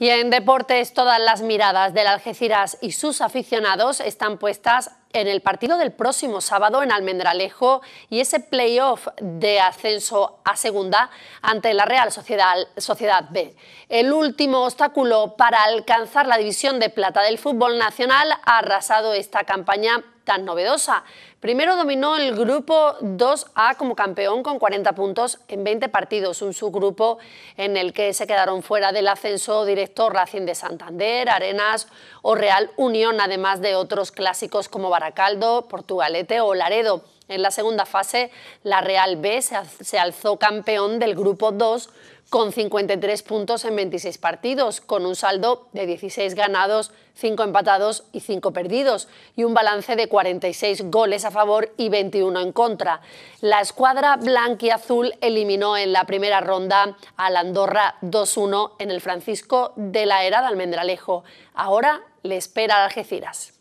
Y en deportes, todas las miradas del Algeciras y sus aficionados están puestas en el partido del próximo sábado en Almendralejo y ese playoff de ascenso a segunda ante la Real Sociedad, Sociedad B. El último obstáculo para alcanzar la división de plata del fútbol nacional ha arrasado esta campaña tan novedosa. Primero dominó el grupo 2A como campeón con 40 puntos en 20 partidos, un subgrupo en el que se quedaron fuera del ascenso directo Racing de Santander, Arenas o Real Unión, además de otros clásicos como Baracaldo, Portugalete o Laredo. En la segunda fase, la Real B se alzó campeón del Grupo 2 con 53 puntos en 26 partidos, con un saldo de 16 ganados, 5 empatados y 5 perdidos, y un balance de 46 goles a favor y 21 en contra. La escuadra y azul eliminó en la primera ronda a Andorra 2-1 en el Francisco de la Era de Almendralejo. Ahora le espera a Algeciras.